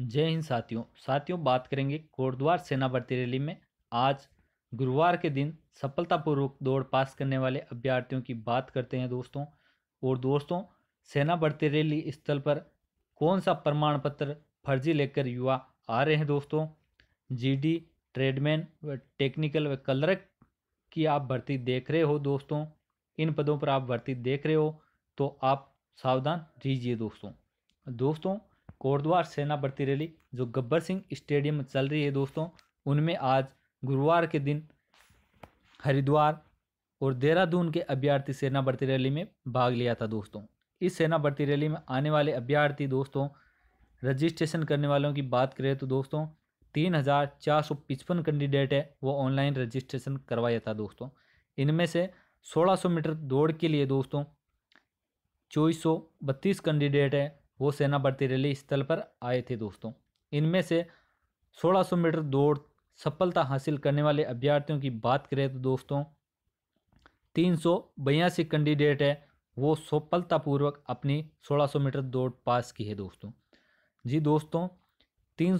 जय हिंद साथियों साथियों बात करेंगे कोटद्वार सेना भर्ती रैली में आज गुरुवार के दिन सफलतापूर्वक दौड़ पास करने वाले अभ्यर्थियों की बात करते हैं दोस्तों और दोस्तों सेना भर्ती रैली स्थल पर कौन सा प्रमाण पत्र फर्जी लेकर युवा आ रहे हैं दोस्तों जीडी ट्रेडमैन व टेक्निकल व कलरक की आप भर्ती देख रहे हो दोस्तों इन पदों पर आप भर्ती देख रहे हो तो आप सावधान रहिए दोस्तों दोस्तों कोटद्वार सेना भर्ती रैली जो गब्बर सिंह स्टेडियम में चल रही है दोस्तों उनमें आज गुरुवार के दिन हरिद्वार और देहरादून के अभ्यर्थी सेना भर्ती रैली में भाग लिया था दोस्तों इस सेना भर्ती रैली में आने वाले अभ्यर्थी दोस्तों रजिस्ट्रेशन करने वालों की बात करें तो दोस्तों तीन हज़ार चार सौ पिचपन कैंडिडेट है वो ऑनलाइन रजिस्ट्रेशन करवाया था दोस्तों इनमें से सोलह सौ मीटर दौड़ के लिए दोस्तों चौबीस सौ बत्तीस कैंडिडेट है वो सेना भर्ती रैली स्थल पर आए थे दोस्तों इनमें से 1600 मीटर दौड़ सफलता हासिल करने वाले अभ्यर्थियों की बात करें तो दोस्तों तीन कैंडिडेट है वो सफलतापूर्वक अपनी 1600 मीटर दौड़ पास की है दोस्तों जी दोस्तों तीन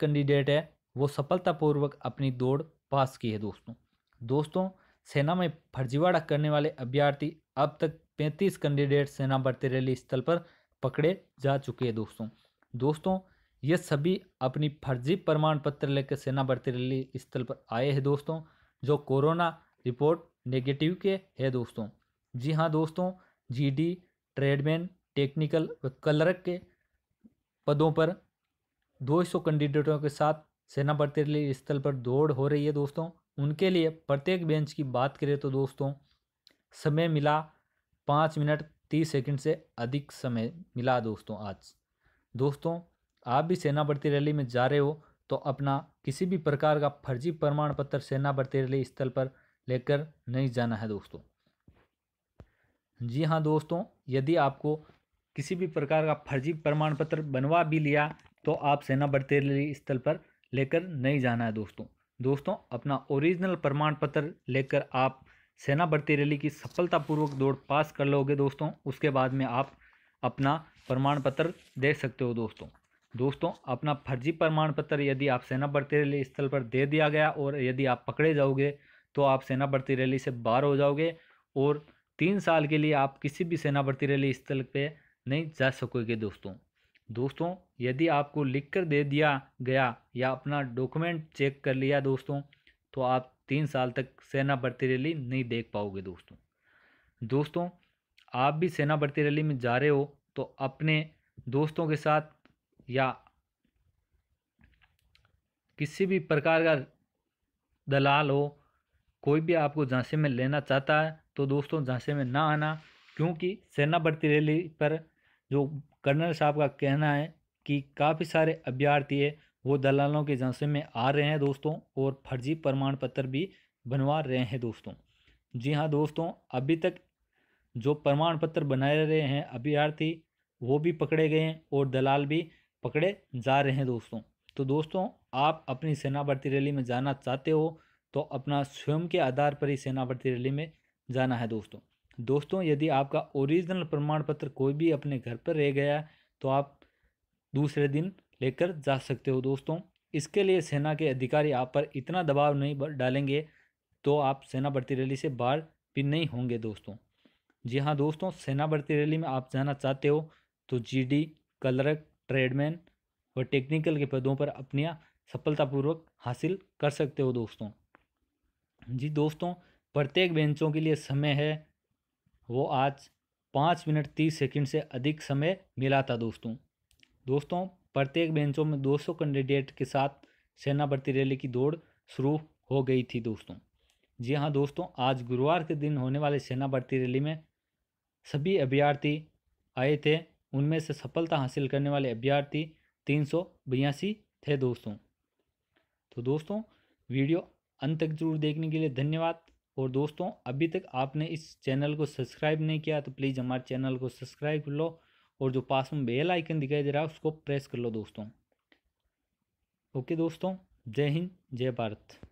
कैंडिडेट है वो सफलतापूर्वक अपनी दौड़ पास की है दोस्तों दोस्तों सेना में फर्जीवाड़ा करने वाले अभ्यर्थी अब तक 35 कैंडिडेट सेना भर्ती रैली स्थल पर पकड़े जा चुके हैं दोस्तों दोस्तों ये सभी अपनी फर्जी प्रमाण पत्र लेकर सेना भर्ती रैली स्थल पर आए हैं दोस्तों जो कोरोना रिपोर्ट नेगेटिव के है दोस्तों जी हाँ दोस्तों जीडी ट्रेडमैन टेक्निकल व कलर्क के पदों पर 200 कैंडिडेटों के साथ सेना भर्ती रैली स्थल पर दौड़ हो रही है दोस्तों उनके लिए प्रत्येक बेंच की बात करें तो दोस्तों समय मिला पाँच मिनट तीस सेकंड से अधिक समय मिला दोस्तों आज दोस्तों आप भी सेना भर्ती रैली में जा रहे हो तो अपना किसी भी प्रकार का फर्जी प्रमाण पत्र सेना भर्ती रैली स्थल पर लेकर नहीं जाना है दोस्तों जी हाँ दोस्तों यदि आपको किसी भी प्रकार का फर्जी प्रमाण पत्र बनवा भी लिया तो आप सेना भर्ती रैली स्थल पर लेकर नहीं जाना है दोस्तों दोस्तों अपना ओरिजिनल प्रमाण पत्र लेकर आप सेना भर्ती रैली की सफलतापूर्वक दौड़ पास कर लोगे दोस्तों उसके बाद में आप अपना प्रमाण पत्र दे सकते हो दोस्तों दोस्तों अपना फर्जी प्रमाण पत्र यदि आप सेना भर्ती रैली स्थल पर दे दिया गया और यदि आप पकड़े जाओगे तो आप सेना भर्ती रैली से बाहर हो जाओगे और तीन साल के लिए आप किसी भी सेना भर्ती रैली स्थल पर नहीं जा सकोगे दोस्तों दोस्तों यदि आपको लिख कर दे दिया गया या अपना डॉक्यूमेंट चेक कर लिया दोस्तों तो आप तीन साल तक सेना भर्ती रैली नहीं देख पाओगे दोस्तों दोस्तों आप भी सेना भर्ती रैली में जा रहे हो तो अपने दोस्तों के साथ या किसी भी प्रकार का दलाल हो कोई भी आपको झांसे में लेना चाहता है तो दोस्तों झांसे में ना आना क्योंकि सेना भर्ती रैली पर जो कर्नल साहब का कहना है कि काफ़ी सारे अभ्यर्थी है वो दलालों के झांसे में आ रहे हैं दोस्तों और फर्जी प्रमाण पत्र भी बनवा रहे हैं दोस्तों जी हाँ दोस्तों अभी तक जो प्रमाण पत्र बनाए रहे हैं अभ्यर्थी वो भी पकड़े गए हैं और दलाल भी पकड़े जा रहे हैं दोस्तों तो दोस्तों आप अपनी सेना भर्ती रैली में जाना चाहते हो तो अपना स्वयं के आधार पर ही सेना भर्ती रैली में जाना है दोस्तों दोस्तों यदि आपका ओरिजिनल प्रमाण पत्र कोई भी अपने घर पर रह गया तो आप दूसरे दिन लेकर जा सकते हो दोस्तों इसके लिए सेना के अधिकारी आप पर इतना दबाव नहीं डालेंगे तो आप सेना भर्ती रैली से बाहर भी नहीं होंगे दोस्तों जी हाँ दोस्तों सेना भर्ती रैली में आप जाना चाहते हो तो जी डी कलरक ट्रेडमैन व टेक्निकल के पदों पर अपनी सफलतापूर्वक हासिल कर सकते हो दोस्तों जी दोस्तों प्रत्येक बेंचों के लिए समय है वो आज पाँच मिनट तीस सेकंड से अधिक समय मिला था दोस्तों दोस्तों प्रत्येक बेंचों में 200 कैंडिडेट के साथ सेना भर्ती रैली की दौड़ शुरू हो गई थी दोस्तों जी हाँ दोस्तों आज गुरुवार के दिन होने वाले सेना भर्ती रैली में सभी अभ्यर्थी आए थे उनमें से सफलता हासिल करने वाले अभ्यर्थी तीन सौ बयासी थे दोस्तों तो दोस्तों वीडियो अंत तक जरूर देखने के लिए धन्यवाद और दोस्तों अभी तक आपने इस चैनल को सब्सक्राइब नहीं किया तो प्लीज़ हमारे चैनल को सब्सक्राइब कर लो और जो पास में बेल आइकन दिखाई दे रहा है उसको प्रेस कर लो दोस्तों ओके दोस्तों जय हिंद जय भारत